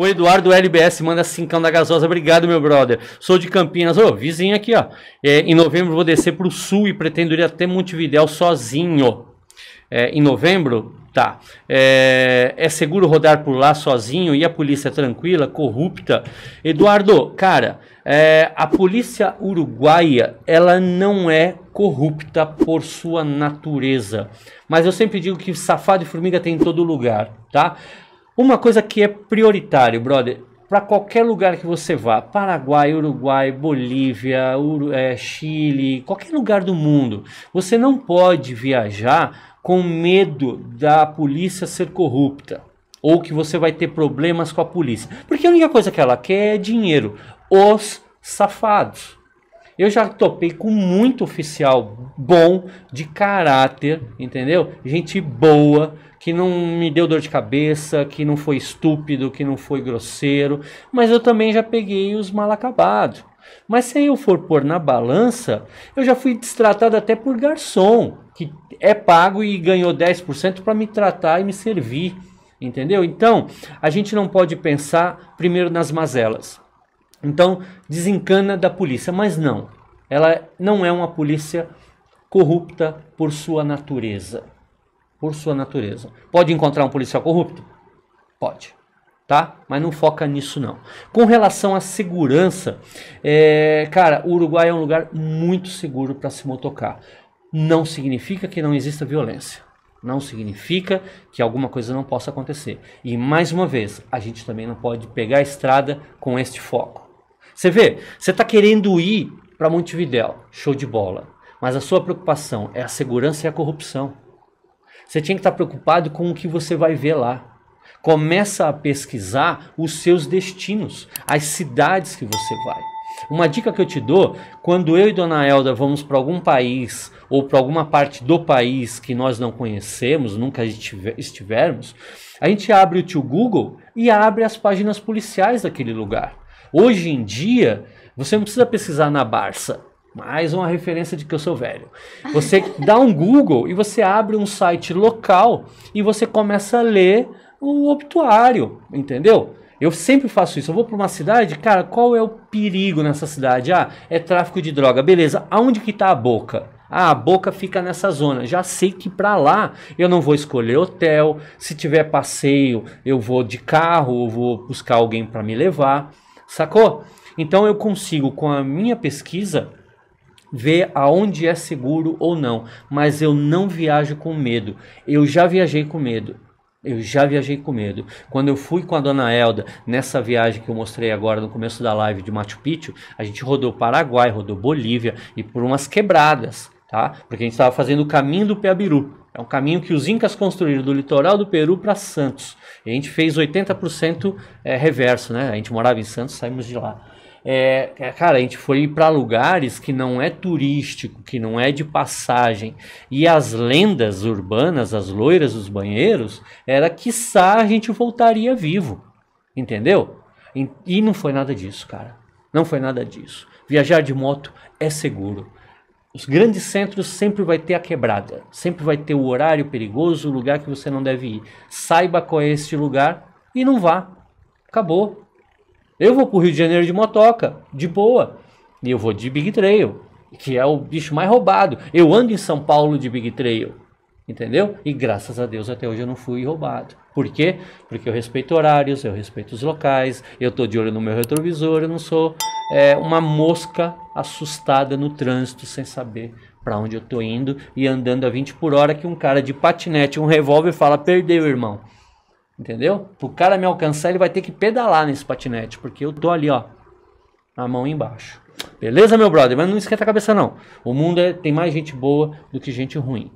O Eduardo LBS manda cincão da gasosa. Obrigado, meu brother. Sou de Campinas. Ô, oh, vizinho aqui, ó. É, em novembro vou descer pro sul e pretendo ir até Montevidéu sozinho. É, em novembro? Tá. É, é, seguro rodar por lá sozinho e a polícia é tranquila, corrupta? Eduardo, cara, é, a polícia uruguaia, ela não é corrupta por sua natureza. Mas eu sempre digo que safado e formiga tem em todo lugar, tá? Uma coisa que é prioritário, brother, para qualquer lugar que você vá, Paraguai, Uruguai, Bolívia, é, Chile, qualquer lugar do mundo, você não pode viajar com medo da polícia ser corrupta ou que você vai ter problemas com a polícia, porque a única coisa que ela quer é dinheiro. Os safados. Eu já topei com muito oficial bom, de caráter, entendeu? Gente boa, que não me deu dor de cabeça, que não foi estúpido, que não foi grosseiro. Mas eu também já peguei os mal acabados. Mas se eu for pôr na balança, eu já fui destratado até por garçom, que é pago e ganhou 10% para me tratar e me servir. Entendeu? Então, a gente não pode pensar primeiro nas mazelas. Então, desencana da polícia, mas não. Ela não é uma polícia corrupta por sua natureza. Por sua natureza. Pode encontrar um policial corrupto? Pode. Tá? Mas não foca nisso não. Com relação à segurança, é, cara, o Uruguai é um lugar muito seguro para se motocar. Não significa que não exista violência. Não significa que alguma coisa não possa acontecer. E mais uma vez, a gente também não pode pegar a estrada com este foco. Você vê, você está querendo ir para Montevidéu, show de bola. Mas a sua preocupação é a segurança e a corrupção. Você tinha que estar tá preocupado com o que você vai ver lá. Começa a pesquisar os seus destinos, as cidades que você vai. Uma dica que eu te dou, quando eu e Dona Elda vamos para algum país ou para alguma parte do país que nós não conhecemos, nunca estivermos, a gente abre o tio Google e abre as páginas policiais daquele lugar. Hoje em dia, você não precisa pesquisar na Barça, mais uma referência de que eu sou velho. Você dá um Google e você abre um site local e você começa a ler o obituário, entendeu? Eu sempre faço isso. Eu vou para uma cidade, cara, qual é o perigo nessa cidade? Ah, é tráfico de droga. Beleza, aonde que está a boca? Ah, a boca fica nessa zona. Já sei que para lá eu não vou escolher hotel. Se tiver passeio, eu vou de carro, ou vou buscar alguém para me levar. Sacou? Então eu consigo com a minha pesquisa ver aonde é seguro ou não, mas eu não viajo com medo. Eu já viajei com medo eu já viajei com medo. Quando eu fui com a dona Elda, nessa viagem que eu mostrei agora no começo da live de Machu Picchu, a gente rodou Paraguai, rodou Bolívia e por umas quebradas, tá? Porque a gente estava fazendo o caminho do Peabiru. É um caminho que os incas construíram do litoral do Peru para Santos. E a gente fez 80% é, reverso, né? A gente morava em Santos, saímos de lá. É, cara, a gente foi para lugares que não é turístico, que não é de passagem. E as lendas urbanas, as loiras dos banheiros, era que a gente voltaria vivo. Entendeu? E, e não foi nada disso, cara. Não foi nada disso. Viajar de moto é seguro. Os grandes centros sempre vai ter a quebrada, sempre vai ter o horário perigoso, o lugar que você não deve ir. Saiba qual é este lugar e não vá. Acabou. Eu vou pro Rio de Janeiro de motoca, de boa. E eu vou de Big Trail, que é o bicho mais roubado. Eu ando em São Paulo de Big Trail. Entendeu? E graças a Deus até hoje eu não fui roubado. Por quê? Porque eu respeito horários, eu respeito os locais, eu tô de olho no meu retrovisor, eu não sou é, uma mosca assustada no trânsito sem saber para onde eu tô indo e andando a 20 por hora que um cara de patinete, um revólver fala: "Perdeu, irmão". Entendeu? Pro cara me alcançar, ele vai ter que pedalar nesse patinete, porque eu tô ali, ó, a mão embaixo. Beleza, meu brother? Mas não esquenta a cabeça, não. O mundo é, tem mais gente boa do que gente ruim.